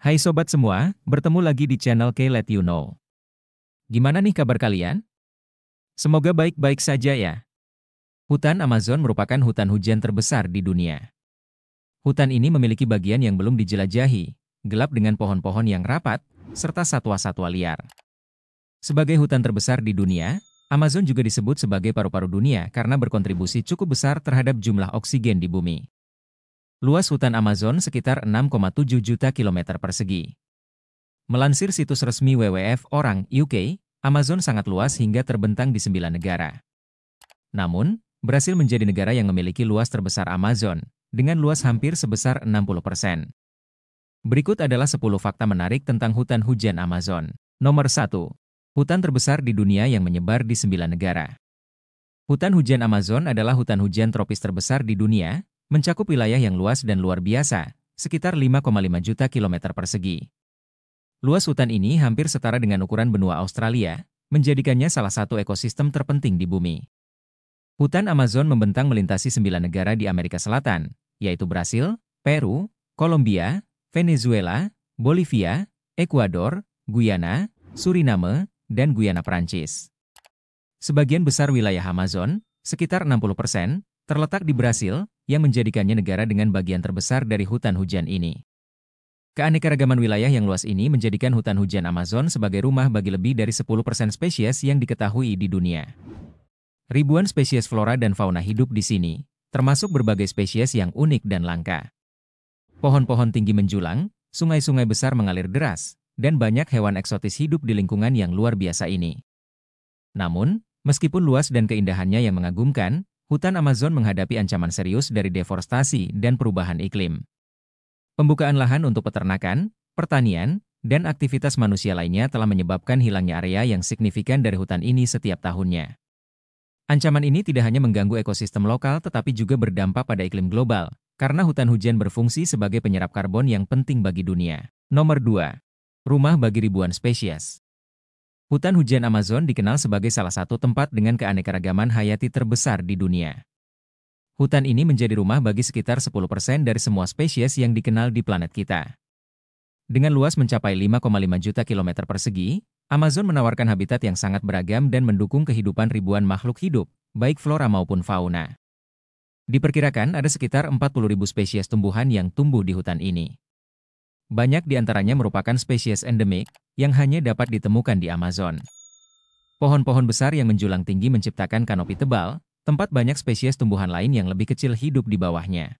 Hai sobat semua, bertemu lagi di channel K Let You Know. Gimana nih kabar kalian? Semoga baik-baik saja ya. Hutan Amazon merupakan hutan hujan terbesar di dunia. Hutan ini memiliki bagian yang belum dijelajahi, gelap dengan pohon-pohon yang rapat, serta satwa-satwa liar. Sebagai hutan terbesar di dunia, Amazon juga disebut sebagai paru-paru dunia karena berkontribusi cukup besar terhadap jumlah oksigen di bumi. Luas hutan Amazon sekitar 6,7 juta kilometer persegi. Melansir situs resmi WWF Orang UK, Amazon sangat luas hingga terbentang di sembilan negara. Namun, Brasil menjadi negara yang memiliki luas terbesar Amazon, dengan luas hampir sebesar 60 persen. Berikut adalah 10 fakta menarik tentang hutan hujan Amazon. Nomor 1. Hutan terbesar di dunia yang menyebar di sembilan negara. Hutan hujan Amazon adalah hutan hujan tropis terbesar di dunia, mencakup wilayah yang luas dan luar biasa, sekitar 5,5 juta kilometer persegi. Luas hutan ini hampir setara dengan ukuran benua Australia, menjadikannya salah satu ekosistem terpenting di bumi. Hutan Amazon membentang melintasi sembilan negara di Amerika Selatan, yaitu Brasil, Peru, Kolombia, Venezuela, Bolivia, Ekuador, Guyana, Suriname, dan Guyana Perancis. Sebagian besar wilayah Amazon, sekitar 60 persen, terletak di Brasil, yang menjadikannya negara dengan bagian terbesar dari hutan hujan ini. Keanekaragaman wilayah yang luas ini menjadikan hutan hujan Amazon sebagai rumah bagi lebih dari 10% spesies yang diketahui di dunia. Ribuan spesies flora dan fauna hidup di sini, termasuk berbagai spesies yang unik dan langka. Pohon-pohon tinggi menjulang, sungai-sungai besar mengalir deras, dan banyak hewan eksotis hidup di lingkungan yang luar biasa ini. Namun, meskipun luas dan keindahannya yang mengagumkan, hutan Amazon menghadapi ancaman serius dari deforestasi dan perubahan iklim. Pembukaan lahan untuk peternakan, pertanian, dan aktivitas manusia lainnya telah menyebabkan hilangnya area yang signifikan dari hutan ini setiap tahunnya. Ancaman ini tidak hanya mengganggu ekosistem lokal tetapi juga berdampak pada iklim global, karena hutan hujan berfungsi sebagai penyerap karbon yang penting bagi dunia. Nomor 2. Rumah bagi ribuan spesies. Hutan hujan Amazon dikenal sebagai salah satu tempat dengan keanekaragaman hayati terbesar di dunia. Hutan ini menjadi rumah bagi sekitar 10% dari semua spesies yang dikenal di planet kita. Dengan luas mencapai 5,5 juta kilometer persegi, Amazon menawarkan habitat yang sangat beragam dan mendukung kehidupan ribuan makhluk hidup, baik flora maupun fauna. Diperkirakan ada sekitar 40.000 spesies tumbuhan yang tumbuh di hutan ini. Banyak di antaranya merupakan spesies endemik yang hanya dapat ditemukan di Amazon. Pohon-pohon besar yang menjulang tinggi menciptakan kanopi tebal, tempat banyak spesies tumbuhan lain yang lebih kecil hidup di bawahnya.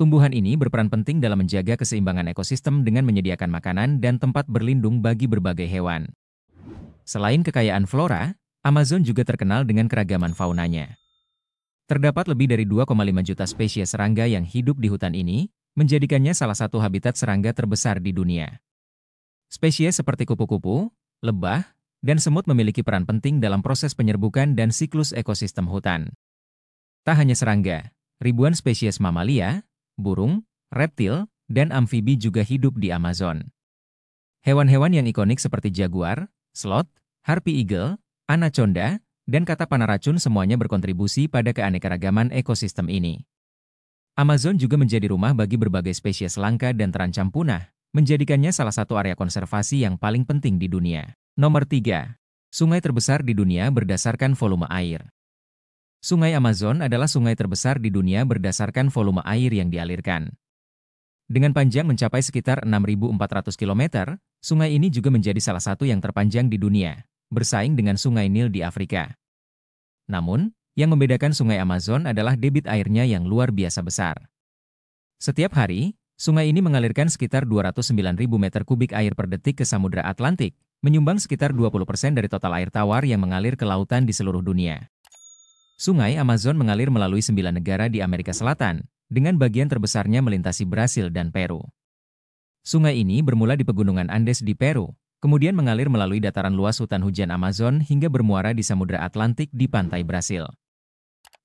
Tumbuhan ini berperan penting dalam menjaga keseimbangan ekosistem dengan menyediakan makanan dan tempat berlindung bagi berbagai hewan. Selain kekayaan flora, Amazon juga terkenal dengan keragaman faunanya. Terdapat lebih dari 2,5 juta spesies serangga yang hidup di hutan ini, menjadikannya salah satu habitat serangga terbesar di dunia. Spesies seperti kupu-kupu, lebah, dan semut memiliki peran penting dalam proses penyerbukan dan siklus ekosistem hutan. Tak hanya serangga, ribuan spesies mamalia, burung, reptil, dan amfibi juga hidup di Amazon. Hewan-hewan yang ikonik seperti jaguar, slot, harpy eagle, anaconda, dan kata panaracun semuanya berkontribusi pada keanekaragaman ekosistem ini. Amazon juga menjadi rumah bagi berbagai spesies langka dan terancam punah, menjadikannya salah satu area konservasi yang paling penting di dunia. Nomor 3. Sungai terbesar di dunia berdasarkan volume air. Sungai Amazon adalah sungai terbesar di dunia berdasarkan volume air yang dialirkan. Dengan panjang mencapai sekitar 6.400 km, sungai ini juga menjadi salah satu yang terpanjang di dunia, bersaing dengan Sungai Nil di Afrika. Namun, yang membedakan sungai Amazon adalah debit airnya yang luar biasa besar. Setiap hari, sungai ini mengalirkan sekitar 209.000 meter kubik air per detik ke Samudra Atlantik, menyumbang sekitar 20% dari total air tawar yang mengalir ke lautan di seluruh dunia. Sungai Amazon mengalir melalui 9 negara di Amerika Selatan, dengan bagian terbesarnya melintasi Brasil dan Peru. Sungai ini bermula di pegunungan Andes di Peru, kemudian mengalir melalui dataran luas hutan hujan Amazon hingga bermuara di Samudra Atlantik di pantai Brasil.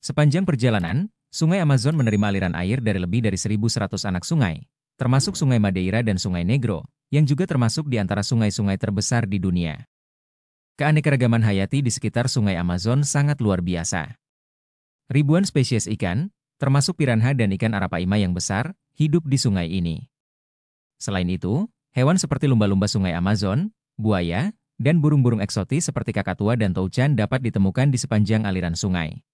Sepanjang perjalanan, Sungai Amazon menerima aliran air dari lebih dari 1.100 anak sungai, termasuk Sungai Madeira dan Sungai Negro, yang juga termasuk di antara sungai-sungai terbesar di dunia. Keanekaragaman hayati di sekitar Sungai Amazon sangat luar biasa. Ribuan spesies ikan, termasuk piranha dan ikan arapaima yang besar, hidup di sungai ini. Selain itu, hewan seperti lumba-lumba sungai Amazon, buaya, dan burung-burung eksotis seperti kakatua dan toucan dapat ditemukan di sepanjang aliran sungai.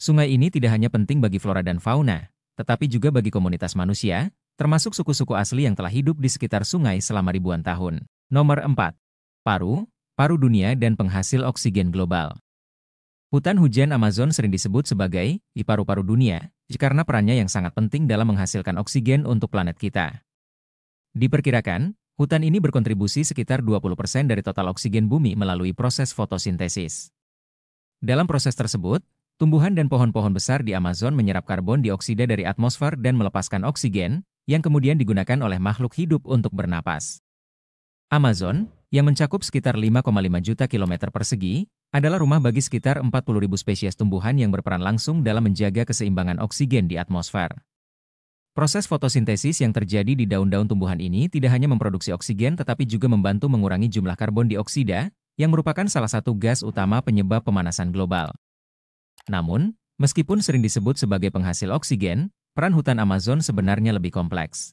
Sungai ini tidak hanya penting bagi flora dan fauna, tetapi juga bagi komunitas manusia, termasuk suku-suku asli yang telah hidup di sekitar sungai selama ribuan tahun. Nomor 4. Paru, paru dunia dan penghasil oksigen global. Hutan hujan Amazon sering disebut sebagai paru-paru dunia karena perannya yang sangat penting dalam menghasilkan oksigen untuk planet kita. Diperkirakan, hutan ini berkontribusi sekitar 20% dari total oksigen bumi melalui proses fotosintesis. Dalam proses tersebut, Tumbuhan dan pohon-pohon besar di Amazon menyerap karbon dioksida dari atmosfer dan melepaskan oksigen, yang kemudian digunakan oleh makhluk hidup untuk bernapas. Amazon, yang mencakup sekitar 5,5 juta kilometer persegi, adalah rumah bagi sekitar 40.000 spesies tumbuhan yang berperan langsung dalam menjaga keseimbangan oksigen di atmosfer. Proses fotosintesis yang terjadi di daun-daun tumbuhan ini tidak hanya memproduksi oksigen tetapi juga membantu mengurangi jumlah karbon dioksida, yang merupakan salah satu gas utama penyebab pemanasan global. Namun, meskipun sering disebut sebagai penghasil oksigen, peran hutan Amazon sebenarnya lebih kompleks.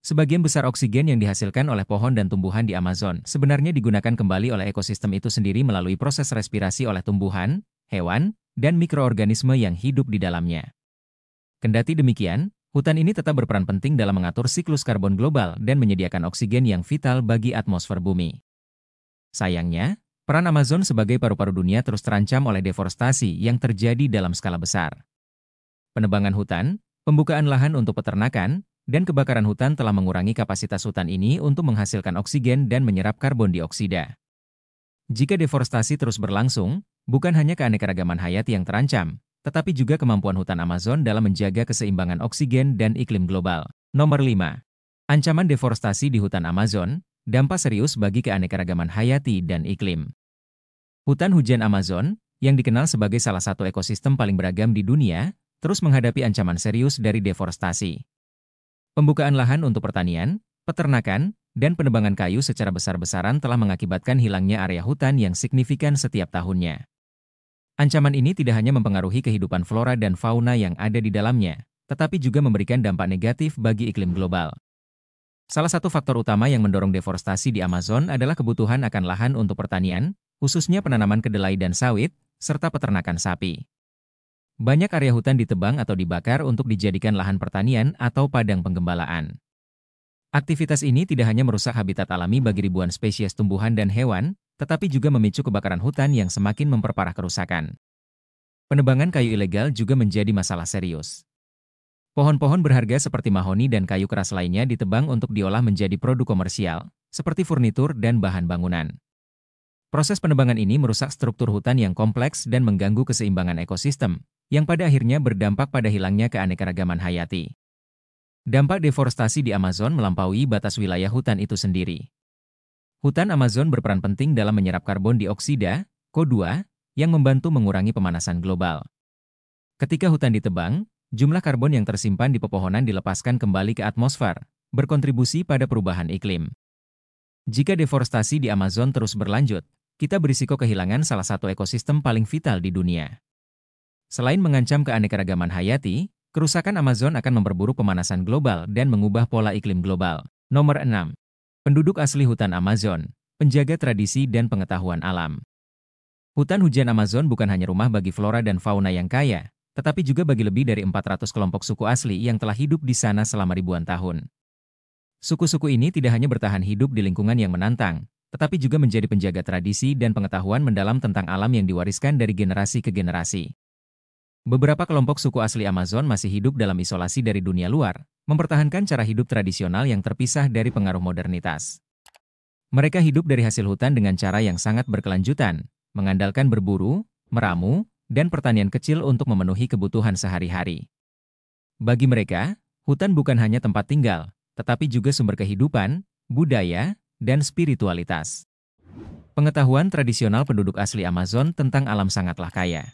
Sebagian besar oksigen yang dihasilkan oleh pohon dan tumbuhan di Amazon sebenarnya digunakan kembali oleh ekosistem itu sendiri melalui proses respirasi oleh tumbuhan, hewan, dan mikroorganisme yang hidup di dalamnya. Kendati demikian, hutan ini tetap berperan penting dalam mengatur siklus karbon global dan menyediakan oksigen yang vital bagi atmosfer bumi. Sayangnya, Peran Amazon sebagai paru-paru dunia terus terancam oleh deforestasi yang terjadi dalam skala besar. Penebangan hutan, pembukaan lahan untuk peternakan, dan kebakaran hutan telah mengurangi kapasitas hutan ini untuk menghasilkan oksigen dan menyerap karbon dioksida. Jika deforestasi terus berlangsung, bukan hanya keanekaragaman hayati yang terancam, tetapi juga kemampuan hutan Amazon dalam menjaga keseimbangan oksigen dan iklim global. Nomor 5. Ancaman deforestasi di hutan Amazon, dampak serius bagi keanekaragaman hayati dan iklim. Hutan hujan Amazon, yang dikenal sebagai salah satu ekosistem paling beragam di dunia, terus menghadapi ancaman serius dari deforestasi. Pembukaan lahan untuk pertanian, peternakan, dan penebangan kayu secara besar-besaran telah mengakibatkan hilangnya area hutan yang signifikan setiap tahunnya. Ancaman ini tidak hanya mempengaruhi kehidupan flora dan fauna yang ada di dalamnya, tetapi juga memberikan dampak negatif bagi iklim global. Salah satu faktor utama yang mendorong deforestasi di Amazon adalah kebutuhan akan lahan untuk pertanian, khususnya penanaman kedelai dan sawit, serta peternakan sapi. Banyak area hutan ditebang atau dibakar untuk dijadikan lahan pertanian atau padang penggembalaan. Aktivitas ini tidak hanya merusak habitat alami bagi ribuan spesies tumbuhan dan hewan, tetapi juga memicu kebakaran hutan yang semakin memperparah kerusakan. Penebangan kayu ilegal juga menjadi masalah serius. Pohon-pohon berharga seperti mahoni dan kayu keras lainnya ditebang untuk diolah menjadi produk komersial, seperti furnitur dan bahan bangunan. Proses penebangan ini merusak struktur hutan yang kompleks dan mengganggu keseimbangan ekosistem, yang pada akhirnya berdampak pada hilangnya keanekaragaman hayati. Dampak deforestasi di Amazon melampaui batas wilayah hutan itu sendiri. Hutan Amazon berperan penting dalam menyerap karbon dioksida, CO2, yang membantu mengurangi pemanasan global. Ketika hutan ditebang, Jumlah karbon yang tersimpan di pepohonan dilepaskan kembali ke atmosfer, berkontribusi pada perubahan iklim. Jika deforestasi di Amazon terus berlanjut, kita berisiko kehilangan salah satu ekosistem paling vital di dunia. Selain mengancam keanekaragaman hayati, kerusakan Amazon akan memperburuk pemanasan global dan mengubah pola iklim global. Nomor 6. Penduduk asli hutan Amazon, penjaga tradisi dan pengetahuan alam. Hutan hujan Amazon bukan hanya rumah bagi flora dan fauna yang kaya, tetapi juga bagi lebih dari 400 kelompok suku asli yang telah hidup di sana selama ribuan tahun. Suku-suku ini tidak hanya bertahan hidup di lingkungan yang menantang, tetapi juga menjadi penjaga tradisi dan pengetahuan mendalam tentang alam yang diwariskan dari generasi ke generasi. Beberapa kelompok suku asli Amazon masih hidup dalam isolasi dari dunia luar, mempertahankan cara hidup tradisional yang terpisah dari pengaruh modernitas. Mereka hidup dari hasil hutan dengan cara yang sangat berkelanjutan, mengandalkan berburu, meramu, dan pertanian kecil untuk memenuhi kebutuhan sehari-hari. Bagi mereka, hutan bukan hanya tempat tinggal, tetapi juga sumber kehidupan, budaya, dan spiritualitas. Pengetahuan tradisional penduduk asli Amazon tentang alam sangatlah kaya.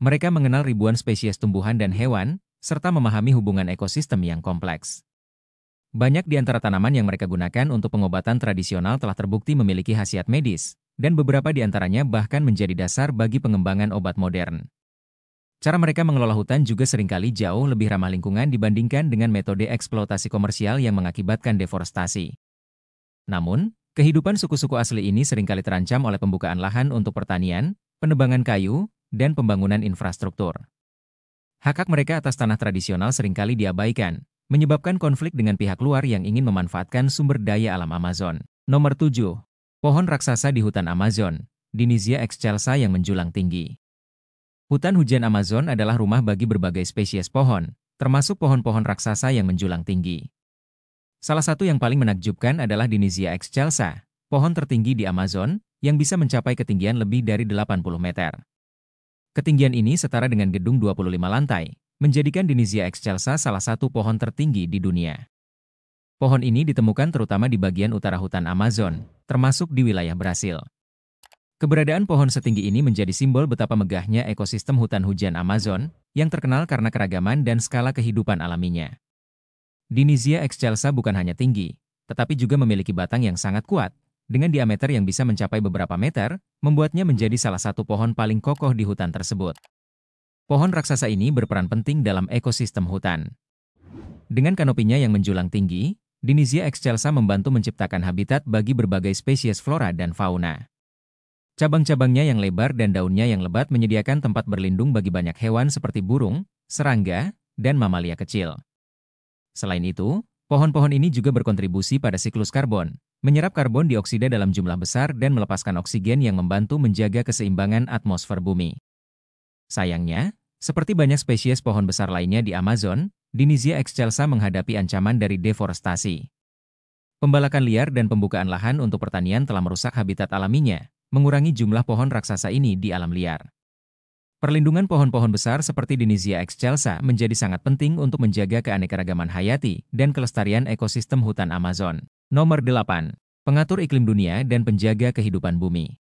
Mereka mengenal ribuan spesies tumbuhan dan hewan, serta memahami hubungan ekosistem yang kompleks. Banyak di antara tanaman yang mereka gunakan untuk pengobatan tradisional telah terbukti memiliki khasiat medis, dan beberapa di antaranya bahkan menjadi dasar bagi pengembangan obat modern. Cara mereka mengelola hutan juga seringkali jauh lebih ramah lingkungan dibandingkan dengan metode eksploitasi komersial yang mengakibatkan deforestasi. Namun, kehidupan suku-suku asli ini seringkali terancam oleh pembukaan lahan untuk pertanian, penebangan kayu, dan pembangunan infrastruktur. Hak hak mereka atas tanah tradisional seringkali diabaikan, menyebabkan konflik dengan pihak luar yang ingin memanfaatkan sumber daya alam Amazon. Nomor 7. Pohon raksasa di hutan Amazon, Dinizia excelsa yang menjulang tinggi. Hutan hujan Amazon adalah rumah bagi berbagai spesies pohon, termasuk pohon-pohon raksasa yang menjulang tinggi. Salah satu yang paling menakjubkan adalah Dinizia excelsa, pohon tertinggi di Amazon, yang bisa mencapai ketinggian lebih dari 80 meter. Ketinggian ini setara dengan gedung 25 lantai, menjadikan Dinizia excelsa salah satu pohon tertinggi di dunia. Pohon ini ditemukan terutama di bagian utara hutan Amazon, termasuk di wilayah Brasil. Keberadaan pohon setinggi ini menjadi simbol betapa megahnya ekosistem hutan hujan Amazon, yang terkenal karena keragaman dan skala kehidupan alaminya. Dinizia excelsa bukan hanya tinggi, tetapi juga memiliki batang yang sangat kuat, dengan diameter yang bisa mencapai beberapa meter, membuatnya menjadi salah satu pohon paling kokoh di hutan tersebut. Pohon raksasa ini berperan penting dalam ekosistem hutan. Dengan kanopinya yang menjulang tinggi, Dinizia excelsa membantu menciptakan habitat bagi berbagai spesies flora dan fauna. Cabang-cabangnya yang lebar dan daunnya yang lebat menyediakan tempat berlindung bagi banyak hewan seperti burung, serangga, dan mamalia kecil. Selain itu, pohon-pohon ini juga berkontribusi pada siklus karbon, menyerap karbon dioksida dalam jumlah besar dan melepaskan oksigen yang membantu menjaga keseimbangan atmosfer bumi. Sayangnya, seperti banyak spesies pohon besar lainnya di Amazon, Dinizia excelsa menghadapi ancaman dari deforestasi. Pembalakan liar dan pembukaan lahan untuk pertanian telah merusak habitat alaminya, mengurangi jumlah pohon raksasa ini di alam liar. Perlindungan pohon-pohon besar seperti Dinizia excelsa menjadi sangat penting untuk menjaga keanekaragaman hayati dan kelestarian ekosistem hutan Amazon. Nomor 8. Pengatur iklim dunia dan penjaga kehidupan bumi.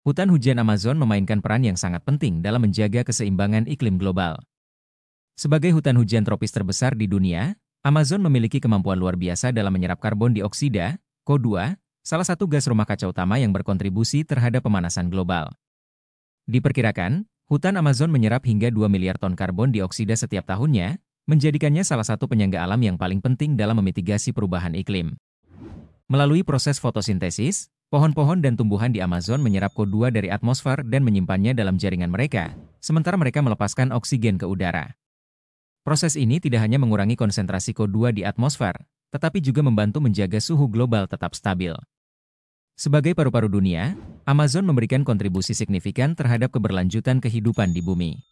Hutan hujan Amazon memainkan peran yang sangat penting dalam menjaga keseimbangan iklim global. Sebagai hutan hujan tropis terbesar di dunia, Amazon memiliki kemampuan luar biasa dalam menyerap karbon dioksida, CO2, salah satu gas rumah kaca utama yang berkontribusi terhadap pemanasan global. Diperkirakan, hutan Amazon menyerap hingga 2 miliar ton karbon dioksida setiap tahunnya, menjadikannya salah satu penyangga alam yang paling penting dalam memitigasi perubahan iklim. Melalui proses fotosintesis, Pohon-pohon dan tumbuhan di Amazon menyerap CO2 dari atmosfer dan menyimpannya dalam jaringan mereka, sementara mereka melepaskan oksigen ke udara. Proses ini tidak hanya mengurangi konsentrasi CO2 di atmosfer, tetapi juga membantu menjaga suhu global tetap stabil. Sebagai paru-paru dunia, Amazon memberikan kontribusi signifikan terhadap keberlanjutan kehidupan di bumi.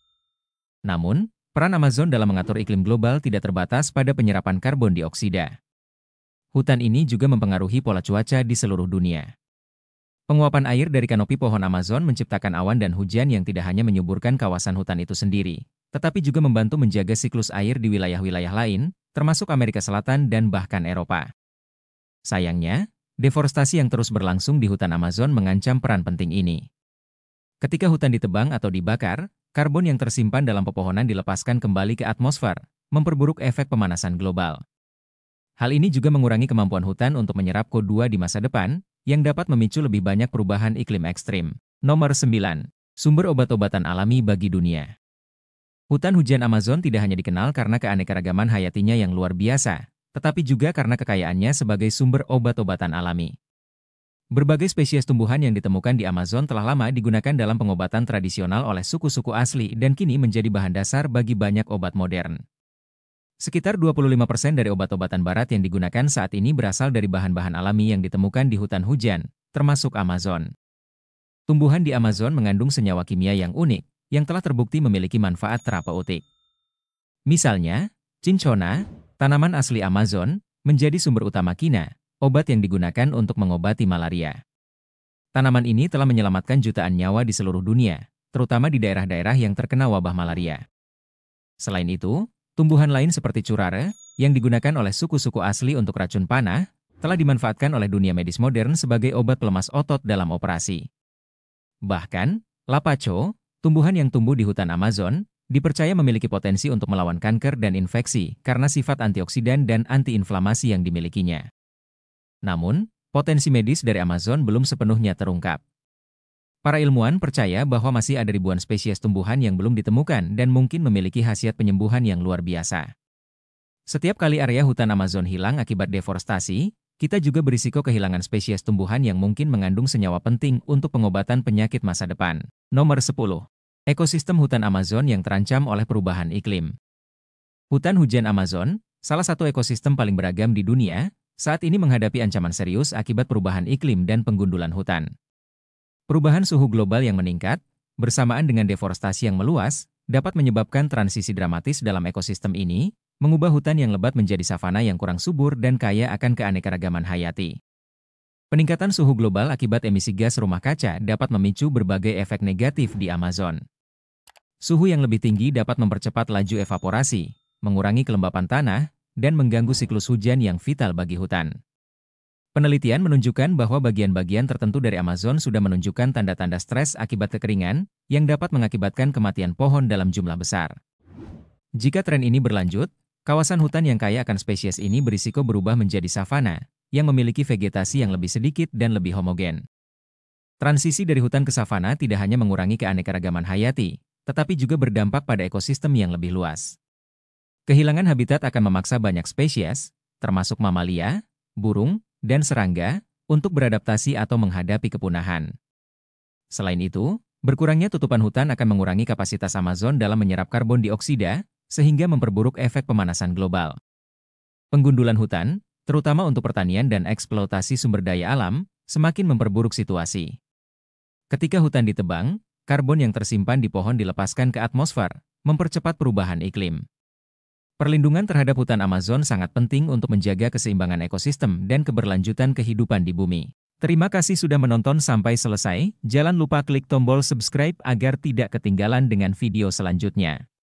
Namun, peran Amazon dalam mengatur iklim global tidak terbatas pada penyerapan karbon dioksida. Hutan ini juga mempengaruhi pola cuaca di seluruh dunia. Penguapan air dari kanopi pohon Amazon menciptakan awan dan hujan yang tidak hanya menyuburkan kawasan hutan itu sendiri, tetapi juga membantu menjaga siklus air di wilayah-wilayah lain, termasuk Amerika Selatan dan bahkan Eropa. Sayangnya, deforestasi yang terus berlangsung di hutan Amazon mengancam peran penting ini. Ketika hutan ditebang atau dibakar, karbon yang tersimpan dalam pepohonan dilepaskan kembali ke atmosfer, memperburuk efek pemanasan global. Hal ini juga mengurangi kemampuan hutan untuk menyerap CO2 di masa depan, yang dapat memicu lebih banyak perubahan iklim ekstrim. Nomor 9. Sumber obat-obatan alami bagi dunia. Hutan hujan Amazon tidak hanya dikenal karena keanekaragaman hayatinya yang luar biasa, tetapi juga karena kekayaannya sebagai sumber obat-obatan alami. Berbagai spesies tumbuhan yang ditemukan di Amazon telah lama digunakan dalam pengobatan tradisional oleh suku-suku asli dan kini menjadi bahan dasar bagi banyak obat modern. Sekitar 25% dari obat-obatan barat yang digunakan saat ini berasal dari bahan-bahan alami yang ditemukan di hutan hujan, termasuk Amazon. Tumbuhan di Amazon mengandung senyawa kimia yang unik, yang telah terbukti memiliki manfaat terapeutik. Misalnya, cinchona, tanaman asli Amazon, menjadi sumber utama kina, obat yang digunakan untuk mengobati malaria. Tanaman ini telah menyelamatkan jutaan nyawa di seluruh dunia, terutama di daerah-daerah yang terkena wabah malaria. Selain itu, Tumbuhan lain seperti curare, yang digunakan oleh suku-suku asli untuk racun panah, telah dimanfaatkan oleh dunia medis modern sebagai obat pelemas otot dalam operasi. Bahkan, lapaco, tumbuhan yang tumbuh di hutan Amazon, dipercaya memiliki potensi untuk melawan kanker dan infeksi karena sifat antioksidan dan antiinflamasi yang dimilikinya. Namun, potensi medis dari Amazon belum sepenuhnya terungkap. Para ilmuwan percaya bahwa masih ada ribuan spesies tumbuhan yang belum ditemukan dan mungkin memiliki khasiat penyembuhan yang luar biasa. Setiap kali area hutan Amazon hilang akibat deforestasi, kita juga berisiko kehilangan spesies tumbuhan yang mungkin mengandung senyawa penting untuk pengobatan penyakit masa depan. Nomor 10. Ekosistem hutan Amazon yang terancam oleh perubahan iklim. Hutan hujan Amazon, salah satu ekosistem paling beragam di dunia, saat ini menghadapi ancaman serius akibat perubahan iklim dan penggundulan hutan. Perubahan suhu global yang meningkat, bersamaan dengan deforestasi yang meluas, dapat menyebabkan transisi dramatis dalam ekosistem ini, mengubah hutan yang lebat menjadi savana yang kurang subur dan kaya akan keanekaragaman hayati. Peningkatan suhu global akibat emisi gas rumah kaca dapat memicu berbagai efek negatif di Amazon. Suhu yang lebih tinggi dapat mempercepat laju evaporasi, mengurangi kelembapan tanah, dan mengganggu siklus hujan yang vital bagi hutan. Penelitian menunjukkan bahwa bagian-bagian tertentu dari Amazon sudah menunjukkan tanda-tanda stres akibat kekeringan yang dapat mengakibatkan kematian pohon dalam jumlah besar. Jika tren ini berlanjut, kawasan hutan yang kaya akan spesies ini berisiko berubah menjadi savana, yang memiliki vegetasi yang lebih sedikit dan lebih homogen. Transisi dari hutan ke savana tidak hanya mengurangi keanekaragaman hayati, tetapi juga berdampak pada ekosistem yang lebih luas. Kehilangan habitat akan memaksa banyak spesies, termasuk mamalia, burung, dan serangga untuk beradaptasi atau menghadapi kepunahan. Selain itu, berkurangnya tutupan hutan akan mengurangi kapasitas Amazon dalam menyerap karbon dioksida, sehingga memperburuk efek pemanasan global. Penggundulan hutan, terutama untuk pertanian dan eksploitasi sumber daya alam, semakin memperburuk situasi. Ketika hutan ditebang, karbon yang tersimpan di pohon dilepaskan ke atmosfer, mempercepat perubahan iklim. Perlindungan terhadap hutan Amazon sangat penting untuk menjaga keseimbangan ekosistem dan keberlanjutan kehidupan di bumi. Terima kasih sudah menonton sampai selesai, jangan lupa klik tombol subscribe agar tidak ketinggalan dengan video selanjutnya.